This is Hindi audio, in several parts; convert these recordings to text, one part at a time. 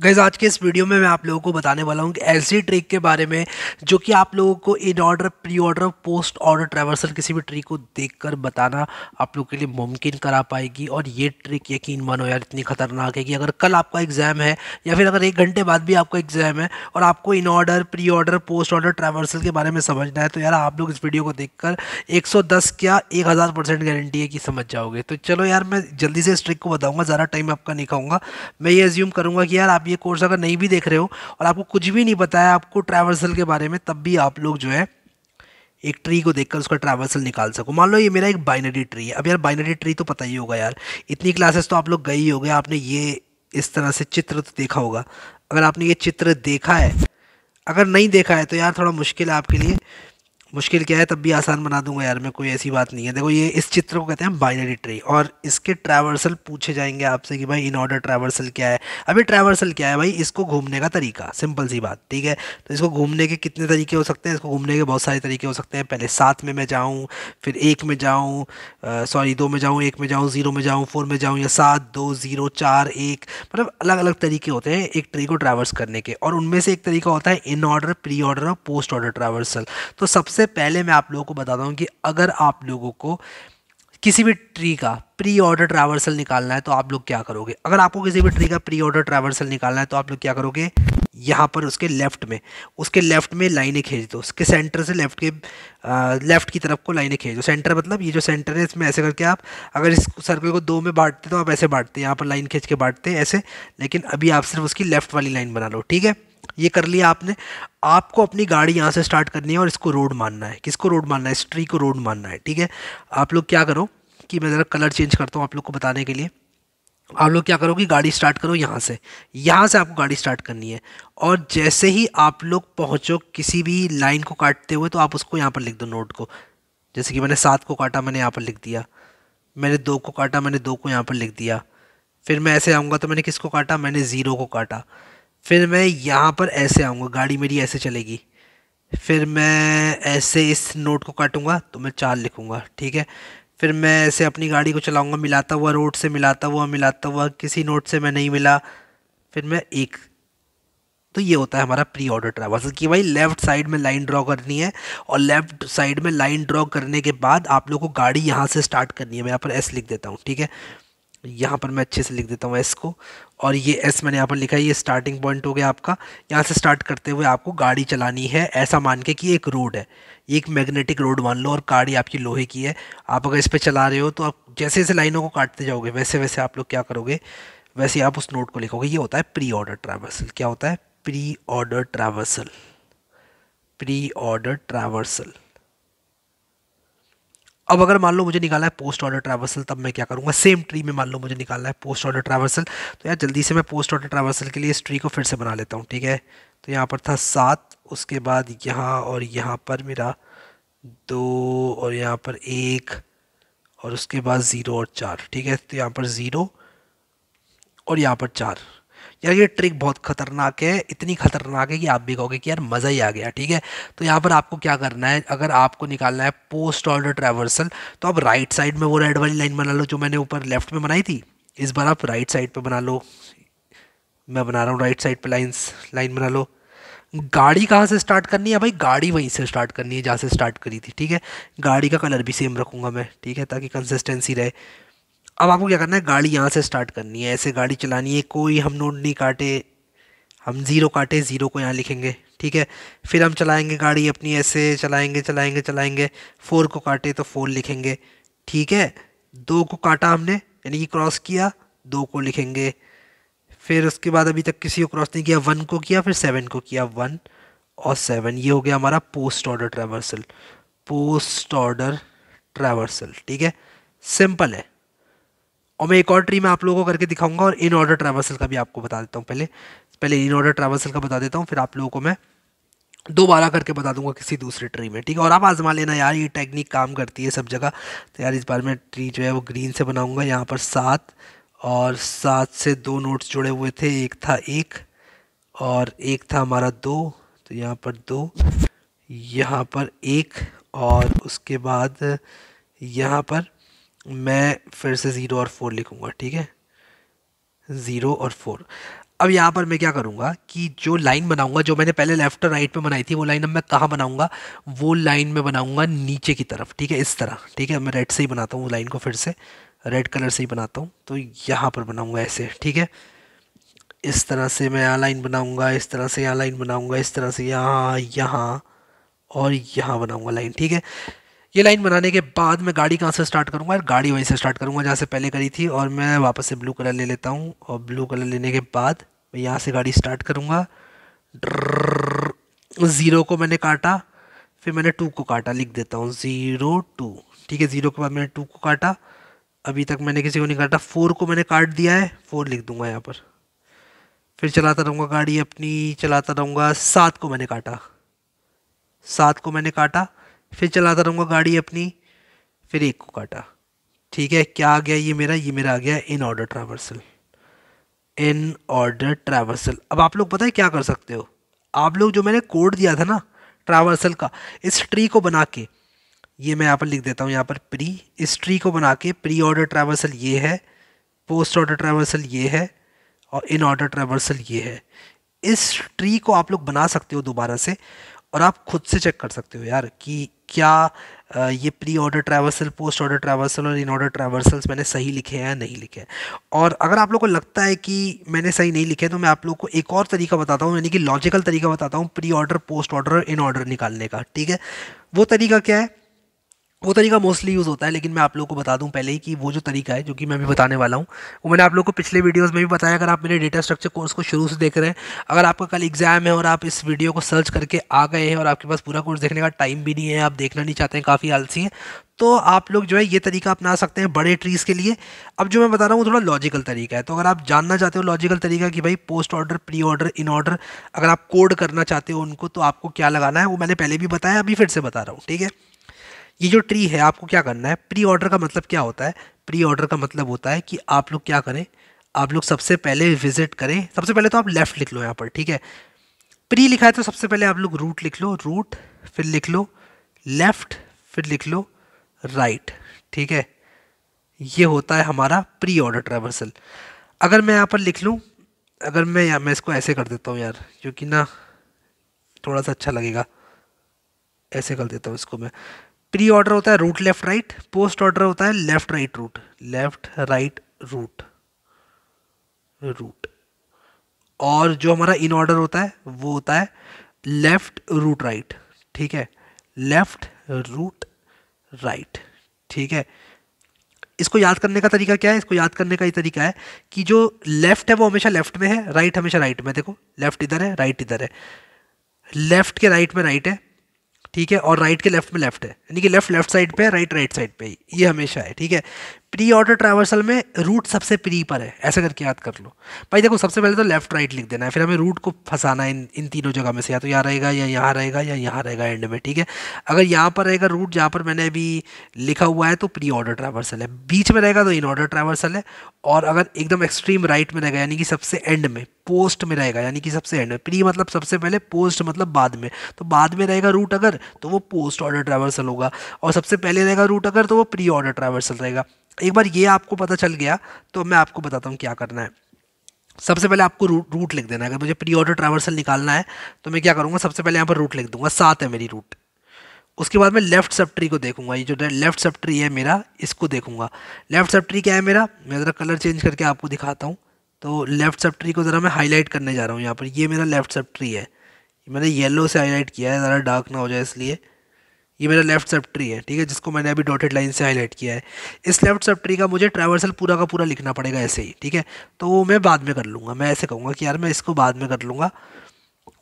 गैज़ आज के इस वीडियो में मैं आप लोगों को बताने वाला हूँ कि ऐसी ट्रिक के बारे में जो कि आप लोगों को in order pre order post order traversal किसी भी ट्रिक को देखकर बताना आप लोग के लिए मुमकिन करा पाएगी और ये ट्रिक यकीन मानो यार इतनी ख़तरनाक है कि अगर कल आपका एग्ज़ाम है या फिर अगर एक घंटे बाद भी आपका एग्ज़ाम है और आपको in order pre order post order traversal के बारे में समझना है तो यार आप लोग इस वीडियो को देख कर क्या एक हज़ार परसेंट गारंटी है कि समझ जाओगे तो चलो यार मैं जल्दी से इस ट्रिक को बताऊँगा ज़्यादा टाइम आपका नहीं खाऊँगा मैं ये एज्यूम करूँगा कि यार आप आप ये कोर्स अगर नहीं भी देख रहे हो और आपको कुछ भी नहीं पता है आपको ट्रैवर्सल के बारे में तब भी आप लोग जो है एक ट्री को देखकर उसका ट्रैवर्सल निकाल सको मान लो ये मेरा एक बाइनरी ट्री है अब यार बाइनरी ट्री तो पता ही होगा यार इतनी क्लासेस तो आप लोग गई हो गए आपने ये इस तरह से चित्र तो देखा होगा अगर आपने ये चित्र देखा है अगर नहीं देखा है तो यार थोड़ा मुश्किल है आपके लिए मुश्किल क्या है तब भी आसान बना दूंगा यार मैं कोई ऐसी बात नहीं है देखो ये इस चित्र को कहते हैं बाइनरी ट्री और इसके ट्रैवर्सल पूछे जाएंगे आपसे कि भाई इन ऑर्डर ट्रैवर्सल क्या है अभी ट्रैवर्सल क्या है भाई इसको घूमने का तरीका सिंपल सी बात ठीक है तो इसको घूमने के कितने तरीके हो सकते हैं इसको घूमने के बहुत सारे तरीके हो सकते हैं पहले सात में मैं जाऊँ फिर एक में जाऊँ सॉरी दो में जाऊँ एक में जाऊँ ज़ीरो में जाऊँ फोर में जाऊँ या सात दो ज़ीरो चार एक मतलब अलग अलग तरीके होते हैं एक ट्री को ट्रैवर्स करने के और उनमें से एक तरीका होता है इन ऑर्डर प्री ऑर्डर और पोस्ट ऑर्डर ट्रैवर्सल तो सबसे सबसे पहले मैं आप लोगों को बताता हूँ कि अगर आप लोगों को किसी भी ट्री का प्री ऑर्डर ट्रैवर्सल निकालना है तो आप लोग क्या करोगे अगर आपको किसी भी ट्री का प्री ऑर्डर ट्रैवर्सल निकालना है तो आप लोग क्या करोगे यहाँ पर उसके लेफ्ट में उसके लेफ्ट में लाइनें खींच दो उसके सेंटर से लेफ्ट के आ, लेफ्ट की तरफ को लाइनें खींच दो सेंटर मतलब ये जो सेंटर है इसमें ऐसे करके आप अगर इस सर्कल को दो में बांटते तो आप ऐसे बांटते यहाँ पर लाइन खींच के बांटते ऐसे लेकिन अभी आप सिर्फ उसकी लेफ्ट वाली लाइन बना लो ठीक है ये कर लिया आपने आपको अपनी गाड़ी यहाँ से स्टार्ट करनी है और इसको रोड मानना है किसको रोड मानना है इस ट्री को रोड मानना है ठीक है आप लोग क्या करो कि मैं ज़रा कलर चेंज करता हूँ आप लोग को बताने के लिए आप लोग क्या करो कि गाड़ी स्टार्ट करो यहाँ से यहाँ से आपको गाड़ी स्टार्ट करनी है और जैसे ही आप लोग पहुँचो किसी भी लाइन को काटते हुए तो आप उसको यहाँ पर लिख दो नोट को जैसे कि मैंने सात को काटा मैंने यहाँ पर लिख दिया मैंने दो को काटा मैंने दो को यहाँ पर लिख दिया फिर मैं ऐसे आऊँगा तो मैंने किसको काटा मैंने ज़ीरो को काटा फिर मैं यहाँ पर ऐसे आऊँगा गाड़ी मेरी ऐसे चलेगी फिर मैं ऐसे इस नोट को काटूँगा तो मैं चार लिखूँगा ठीक है फिर मैं ऐसे अपनी गाड़ी को चलाऊँगा मिलाता हुआ रोड से मिलाता हुआ मिलाता हुआ किसी नोट से मैं नहीं मिला फिर मैं एक तो ये होता है हमारा प्री ऑर्डर ट्रैवर्सल कि भाई लेफ़्ट साइड में लाइन ड्रॉ करनी है और लेफ़्ट साइड में लाइन ड्रॉ करने के बाद आप लोग को गाड़ी यहाँ से स्टार्ट करनी है मैं यहाँ पर एस लिख देता हूँ ठीक है यहाँ पर मैं अच्छे से लिख देता हूँ एस को और ये एस मैंने यहाँ पर लिखा है ये स्टार्टिंग पॉइंट हो गया आपका यहाँ से स्टार्ट करते हुए आपको गाड़ी चलानी है ऐसा मान के कि एक रोड है एक मैग्नेटिक रोड मान लो और गाड़ी आपकी लोहे की है आप अगर इस पर चला रहे हो तो आप जैसे जैसे लाइनों को काटते जाओगे वैसे वैसे आप लोग क्या करोगे वैसे आप उस नोट को लिखोगे ये होता है प्री ऑर्डर ट्रैवर्सल क्या होता है pre order traversal pre order traversal अब अगर मान लो मुझे निकाला है पोस्ट ऑर्डर ट्रैवर्सल तब मैं क्या करूँगा सेम ट्री में मान लो मुझे निकालना है पोस्ट ऑर्डर ट्रैवर्सल तो यार जल्दी से मैं पोस्ट ऑर्डर ट्रैवर्सल के लिए इस ट्री को फिर से बना लेता हूँ ठीक है तो यहाँ पर था सात उसके बाद यहाँ और यहाँ पर मेरा दो और यहाँ पर एक और उसके बाद ज़ीरो और चार ठीक है तो यहाँ पर ज़ीरो और यहाँ पर चार यार ये ट्रिक बहुत खतरनाक है इतनी खतरनाक है कि आप भी कहोगे कि यार मज़ा ही आ गया ठीक है तो यहाँ पर आपको क्या करना है अगर आपको निकालना है पोस्ट ऑर्डर ट्रैवर्सल तो आप राइट साइड में वो रेड वाली लाइन बना लो जो मैंने ऊपर लेफ्ट में बनाई थी इस बार आप राइट साइड पर बना लो मैं बना रहा हूँ राइट साइड पर लाइन्स लाइन बना लो गाड़ी कहाँ से स्टार्ट करनी है भाई गाड़ी वहीं से स्टार्ट करनी है जहाँ से स्टार्ट करी थी ठीक है गाड़ी का कलर भी सेम रखूँगा मैं ठीक है ताकि कंसिस्टेंसी रहे अब आपको क्या करना है गाड़ी यहाँ से स्टार्ट करनी है ऐसे गाड़ी चलानी है कोई हम नोट नहीं काटे हम ज़ीरो काटे ज़ीरो को यहाँ लिखेंगे ठीक है फिर हम चलाएंगे गाड़ी अपनी ऐसे चलाएंगे चलाएंगे चलाएंगे फोर को काटे तो फोर लिखेंगे ठीक है दो को काटा हमने यानी कि क्रॉस किया दो को लिखेंगे फिर उसके बाद अभी तक किसी को क्रॉस नहीं किया वन को किया फिर सेवन को किया वन और सेवन ये हो गया हमारा post order traversal post order traversal ठीक है सिंपल है और मैं एक और ट्री में आप लोगों को करके दिखाऊंगा और इन ऑर्डर ट्रावर्सल का भी आपको बता देता हूँ पहले पहले इन ऑर्डर ट्रावर्सल का बता देता हूँ फिर आप लोगों को मैं दोबारा करके बता दूंगा किसी दूसरे ट्री में ठीक है और आप आजमा लेना यार ये टेक्निक काम करती है सब जगह तो यार इस बार मैं ट्री जो है वो ग्रीन से बनाऊंगा यहाँ पर सात और सात से दो नोट्स जुड़े हुए थे एक था एक और एक था हमारा दो तो यहाँ पर दो यहाँ पर एक और उसके बाद यहाँ पर मैं फिर से ज़ीरो और फोर लिखूँगा ठीक है ज़ीरो और फोर अब यहाँ पर मैं क्या करूँगा कि जो लाइन बनाऊँगा जो मैंने पहले लेफ्ट और राइट पे बनाई थी वो लाइन अब मैं कहाँ बनाऊँगा वो लाइन में बनाऊँगा नीचे की तरफ ठीक है इस तरह ठीक है मैं रेड से ही बनाता हूँ लाइन को फिर से रेड कलर से ही बनाता हूँ तो यहाँ पर बनाऊँगा ऐसे ठीक है इस तरह से मैं यहाँ लाइन बनाऊँगा इस तरह से यहाँ लाइन बनाऊँगा इस तरह से यहाँ यहाँ और यहाँ बनाऊँगा लाइन ठीक है ये लाइन बनाने के बाद मैं गाड़ी कहाँ से स्टार्ट करूँगा यार गाड़ी वहीं से स्टार्ट करूँगा जहाँ से पहले करी थी और मैं वापस से ब्लू कलर ले लेता हूँ और ब्लू कलर लेने के बाद मैं यहाँ से गाड़ी स्टार्ट करूँगा ज़ीरो को मैंने काटा फिर मैंने टू को काटा लिख देता हूँ ज़ीरो टू ठीक है ज़ीरो के बाद मैंने टू को काटा अभी तक मैंने किसी को नहीं काटा फोर को मैंने काट दिया है फोर लिख दूंगा यहाँ पर फिर चलाता रहूँगा गाड़ी अपनी चलाता रहूँगा सात को मैंने काटा सात को मैंने काटा फिर चलाता रहूँगा गाड़ी अपनी फिर एक को काटा ठीक है क्या आ गया ये मेरा ये मेरा आ गया in order traversal in order traversal अब आप लोग पता है क्या कर सकते हो आप लोग जो मैंने कोड दिया था ना ट्रावर्सल का इस ट्री को बना के ये मैं यहाँ पर लिख देता हूँ यहाँ पर प्री इस ट्री को बना के प्री ऑर्डर ट्रैवर्सल ये है पोस्ट ऑर्डर ट्रैवर्सल ये है और इन ऑर्डर ट्रैवर्सल ये है इस ट्री को आप लोग बना सकते हो दोबारा से और आप खुद से चेक कर सकते हो यार कि क्या ये pre order traversal post order traversal और इन ऑर्डर ट्रैवर्सल्स मैंने सही लिखे हैं या नहीं लिखे हैं और अगर आप लोग को लगता है कि मैंने सही नहीं लिखे तो मैं आप लोग को एक और तरीका बताता हूँ यानी कि लॉजिकल तरीका बताता हूँ pre order post order in order निकालने का ठीक है वो तरीका क्या है वो तरीका मोस्टली यूज़ होता है लेकिन मैं आप लोगों को बता दूं पहले ही कि वो जो तरीका है जो कि मैं अभी बताने वाला हूँ वो मैंने आप लोगों को पिछले वीडियोस में भी बताया अगर आप मेरे डेटा स्ट्रक्चर कोर्स को शुरू से देख रहे हैं अगर आपका कल एग्जाम है और आप इस वीडियो को सर्च करके आ गए हैं और आपके पास पूरा कोर्स देखने का टाइम भी नहीं है आप देखना नहीं चाहते हैं काफ़ी आलसी हैं तो आप लोग जो है ये तरीका अपना सकते हैं बड़े ट्रीज़ के लिए अब जो मैं बता रहा हूँ वो थोड़ा लॉजिकल तरीका है तो अगर आप जानना चाहते हो लॉजिकल तरीका कि भाई post order pre order in order अगर आप कोड करना चाहते हो उनको तो आपको क्या लगाना है वो मैंने पहले भी बताया अभी फिर से बता रहा हूँ ठीक है ये जो ट्री है आपको क्या करना है प्री ऑर्डर का मतलब क्या होता है प्री ऑर्डर का मतलब होता है कि आप लोग क्या करें आप लोग सबसे पहले विजिट करें सबसे पहले तो आप लेफ़्ट लिख लो यहाँ पर ठीक है प्री लिखा है तो सबसे पहले आप लोग रूट लिख लो रूट फिर लिख लो लेफ़्ट फिर लिख लो राइट ठीक है ये होता है हमारा प्री ऑर्डर ट्रैवर्सल अगर मैं यहाँ पर लिख लूँ अगर मैं या मैं इसको ऐसे कर देता हूँ यार क्योंकि ना थोड़ा सा अच्छा लगेगा ऐसे कर देता हूँ इसको मैं प्री ऑर्डर होता है root left right post order होता है left right root left right root root और जो हमारा इन ऑर्डर होता है वो होता है लेफ्ट रूट राइट ठीक है लेफ्ट रूट राइट ठीक है इसको याद करने का तरीका क्या है इसको याद करने का ये तरीका है कि जो लेफ्ट है वो हमेशा लेफ्ट में है राइट हमेशा राइट में देखो लेफ्ट इधर है राइट इधर है लेफ्ट के राइट में राइट है ठीक है और राइट के लेफ्ट में लेफ्ट है यानी कि लेफ्ट लेफ्ट साइड पे राइट राइट साइड पे ये हमेशा है ठीक है प्री ऑर्डर ट्रैवर्सल में रूट सबसे प्री पर है ऐसा करके याद कर लो भाई देखो सबसे पहले तो लेफ्ट राइट लिख देना है फिर हमें रूट को फंसाना है इन इन तीनों जगह में से या तो यहाँ रहेगा या यहाँ रहेगा या यहाँ रहेगा एंड में ठीक है अगर यहाँ पर रहेगा रूट जहाँ पर मैंने अभी लिखा हुआ है तो प्री ऑर्डर ट्रैवर्सल है बीच में रहेगा तो इन ऑर्डर ट्रैवर्सल है और अगर एकदम एक्सट्रीम राइट में रहेगा यानी कि सबसे एंड में पोस्ट में रहेगा यानी कि सबसे एंड में प्री मतलब सबसे पहले पोस्ट मतलब बाद में तो बाद में रहेगा रूट अगर तो वो पोस्ट ऑर्डर ट्रैवर्सल होगा और सबसे पहले रहेगा रूट अगर तो वो प्री ऑर्डर ट्रैवर्सल रहेगा एक बार ये आपको पता चल गया तो मैं आपको बताता हूँ क्या करना है सबसे पहले आपको रूट रूट लिख देना है अगर मुझे प्री ऑर्डर ट्रावर्सल निकालना है तो मैं क्या करूँगा सबसे पहले यहाँ पर रूट लिख दूंगा सात है मेरी रूट उसके बाद मैं लेफ्ट सब ट्री को देखूंगा ये जो लेफ्ट सब ट्री है मेरा इसको देखूंगा लेफ्ट सब ट्री क्या है मेरा मैं ज़रा कलर चेंज करके आपको दिखाता हूँ तो लेफ्ट सब ट्री को ज़रा मैं हाईलाइट करने जा रहा हूँ यहाँ पर ये मेरा लेफ्ट सब ट्री है मैंने येलो से हाईलाइट किया है ज़रा डार्क ना हो जाए इसलिए ये मेरा लेफ्ट सब ट्री है ठीक है जिसको मैंने अभी डॉटेड लाइन से हाईलाइट किया है इस लेफ्ट सब ट्री का मुझे ट्रैवर्सल पूरा का पूरा लिखना पड़ेगा ऐसे ही ठीक है तो वो मैं बाद में कर लूँगा मैं ऐसे कहूँगा कि यार मैं इसको बाद में कर लूँगा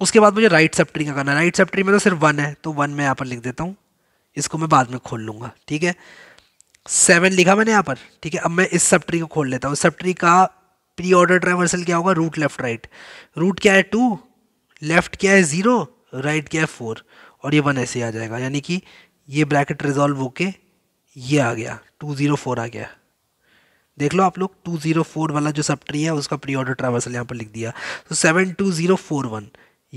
उसके बाद मुझे राइट सब ट्री का करना है राइट सब ट्री में तो सिर्फ वन है तो वन मैं यहाँ पर लिख देता हूँ इसको मैं बाद में खोल लूँगा ठीक है सेवन लिखा मैंने यहाँ पर ठीक है अब मैं इस सब ट्री को खोल लेता हूँ सब ट्री का प्री ऑर्डर ट्रैवर्सल क्या होगा रूट लेफ्ट राइट रूट क्या है टू लेफ्ट क्या है ज़ीरो राइट क्या है फोर और ये वन ऐसे आ जाएगा यानी कि ये ब्रैकेट रिजॉल्व होके ये आ गया टू ज़ीरो फोर आ गया देख लो आप लोग टू ज़ीरो फोर वाला जो सब ट्री है उसका प्री ऑर्डर ट्रैवर्सल यहाँ पर लिख दिया तो seven two zero four one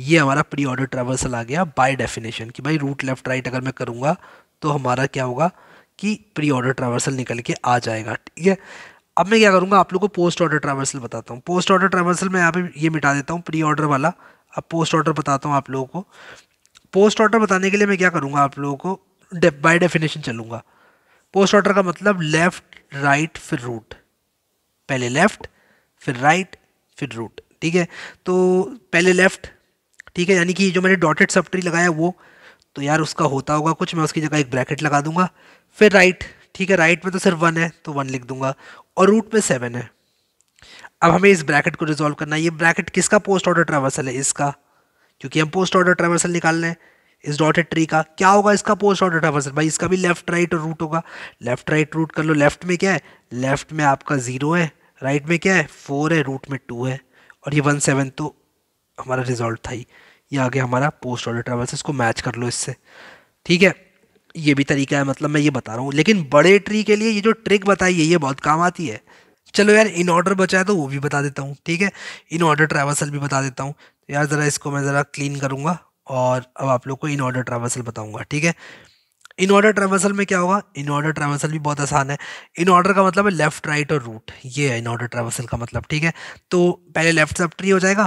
ये हमारा प्री ऑर्डर ट्रैवर्सल आ गया बाय डेफिनेशन कि भाई रूट लेफ्ट राइट अगर मैं करूँगा तो हमारा क्या होगा कि प्री ऑर्डर ट्रावर्सल निकल के आ जाएगा ठीक है अब मैं क्या करूँगा आप लोग को पोस्ट ऑर्डर ट्रैवर्सल बताता हूँ पोस्ट ऑर्डर ट्रैवर्सल मैं यहाँ पर ये मिटा देता हूँ प्री ऑर्डर वाला अब पोस्ट ऑर्डर बताता हूँ आप लोगों को पोस्ट ऑर्डर बताने के लिए मैं क्या करूँगा आप लोगों को बाई बाय डेफिनेशन चलूँगा पोस्ट ऑर्डर का मतलब लेफ़्ट राइट फिर रूट पहले लेफ़्ट फिर राइट फिर रूट ठीक है तो पहले लेफ़्ट ठीक है यानी कि जो मैंने डॉटेड सब ट्री लगाया वो तो यार उसका होता होगा कुछ मैं उसकी जगह एक ब्रैकेट लगा दूंगा फिर राइट ठीक है राइट में तो सिर्फ वन है तो वन लिख दूंगा और रूट में सेवन है अब हमें इस ब्रैकेट को रिजॉल्व करना है ये ब्रैकेट किसका पोस्ट ऑर्डर ट्रावर्सल है इसका क्योंकि हम पोस्ट ऑर्डर ट्रेवर्सल निकाल रहे हैं इस डॉटेड ट्री का क्या होगा इसका पोस्ट ऑर्डर ट्रेवर्सल भाई इसका भी लेफ्ट राइट रूट होगा लेफ्ट राइट रूट कर लो लेफ्ट में क्या है लेफ्ट में आपका ज़ीरो है राइट में क्या है फोर है रूट में टू है और ये वन सेवन तो हमारा रिजल्ट था ही ये आगे हमारा पोस्ट ऑर्डर ट्रेवर्सल इसको मैच कर लो इससे ठीक है ये भी तरीका है मतलब मैं ये बता रहा हूँ लेकिन बड़े ट्री के लिए ये जो ट्रिक बताई है ये बहुत काम आती है चलो यार इन ऑर्डर बचा है तो वो भी बता देता हूँ ठीक है इन ऑर्डर ट्रैवर्सल भी बता देता हूँ तो यार ज़रा इसको मैं ज़रा क्लीन करूँगा और अब आप लोग को इन ऑर्डर ट्रैवल बताऊँगा ठीक है इन ऑर्डर ट्रेवल्सल में क्या होगा इन ऑर्डर ट्रेवल्सल भी बहुत आसान है इन ऑर्डर का मतलब है लेफ्ट राइट और रूट ये है इन ऑर्डर ट्रावर्सल का मतलब ठीक है तो पहले लेफ्ट सब ट्री हो जाएगा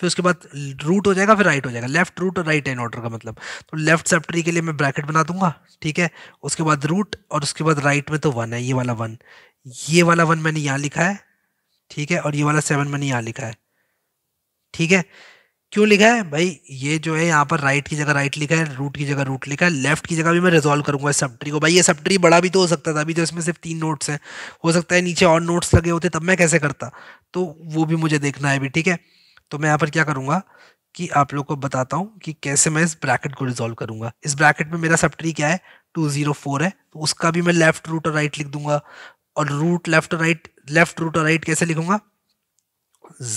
फिर उसके बाद रूट हो जाएगा फिर राइट हो जाएगा लेफ्ट रूट और राइट इन ऑर्डर का मतलब तो लेफ्ट सब ट्री के लिए मैं ब्रैकेट बना दूंगा ठीक है उसके बाद रूट और उसके बाद राइट में तो वन है ये वाला वन ये वाला वन मैंने यहाँ लिखा है ठीक है और ये वाला सेवन मैंने यहाँ लिखा है ठीक है क्यों लिखा है भाई ये जो है यहाँ पर राइट की जगह राइट लिखा है रूट की जगह रूट लिखा है लेफ्ट की जगह भी मैं रिजोल्व करूंगा इस सब ट्री को भाई ये सब ट्री बड़ा भी तो हो सकता था अभी तो इसमें सिर्फ तीन नोट्स हैं हो सकता है नीचे और नोट्स लगे होते तब मैं कैसे करता तो वो भी मुझे देखना है अभी ठीक है तो मैं यहाँ पर क्या करूँगा कि आप लोग को बताता हूँ कि कैसे मैं इस ब्रैकेट को रिजोल्व करूँगा इस ब्रैकेट में मेरा सब ट्री क्या है टू जीरो फोर है तो उसका भी मैं लेफ्ट रूट और राइट लिख दूंगा और रूट लेफ्ट और राइट लेफ्ट रूट और राइट कैसे लिखूंगा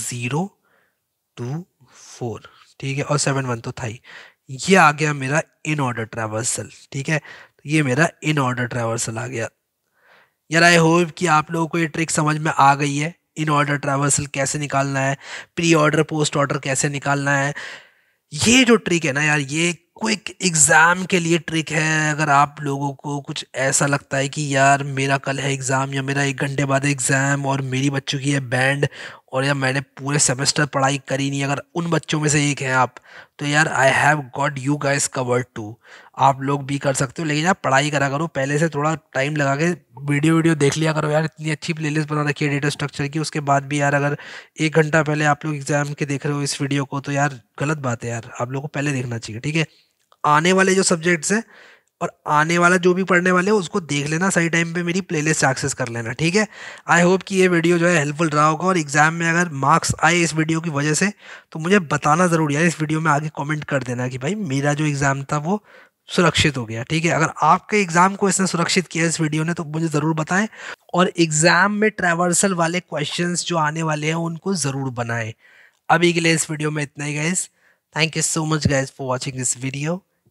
ज़ीरो टू फोर ठीक है और सेवन वन तो था ही ये आ गया मेरा इन ऑर्डर ट्रैवर्सल ठीक है तो ये मेरा इन ऑर्डर ट्रैवर्सल आ गया यार आई होप कि आप लोगों को ये ट्रिक समझ में आ गई है इन ऑर्डर ट्रैवर्सल कैसे निकालना है प्री ऑर्डर पोस्ट ऑर्डर कैसे निकालना है ये जो ट्रिक है ना यार ये क्विक एग्ज़ाम के लिए ट्रिक है अगर आप लोगों को कुछ ऐसा लगता है कि यार मेरा कल है एग्ज़ाम या मेरा एक घंटे बाद एग्ज़ाम और मेरी बच्चों की है बैंड और यार मैंने पूरे सेमेस्टर पढ़ाई करी नहीं अगर उन बच्चों में से एक हैं आप तो यार I have got you guys covered too आप लोग भी कर सकते हो लेकिन यार पढ़ाई करा करो पहले से थोड़ा टाइम लगा के वीडियो वीडियो देख लिया करो यार इतनी अच्छी प्लेलिस्ट बना रखी है डेटा स्ट्रक्चर की उसके बाद भी यार अगर एक घंटा पहले आप लोग एग्ज़ाम के देख रहे हो इस वीडियो को तो यार गलत बात है यार आप लोग को पहले देखना चाहिए ठीक है आने वाले जो सब्जेक्ट्स हैं और आने वाला जो भी पढ़ने वाले हो उसको देख लेना सही टाइम पे मेरी प्लेलिस्ट एक्सेस कर लेना ठीक है आई होप कि ये वीडियो जो है हेल्पफुल रहा होगा और एग्जाम में अगर मार्क्स आए इस वीडियो की वजह से तो मुझे बताना ज़रूर यार इस वीडियो में आगे कमेंट कर देना कि भाई मेरा जो एग्ज़ाम था वो सुरक्षित हो गया ठीक है अगर आपके एग्ज़ाम को इसने सुरक्षित किया इस वीडियो ने तो मुझे ज़रूर बताएं और एग्ज़ाम में ट्रैवर्सल वाले क्वेश्चन जो आने वाले हैं उनको ज़रूर बनाएँ अभी के लिए इस वीडियो में इतना ही guys thank you so much guys for watching this video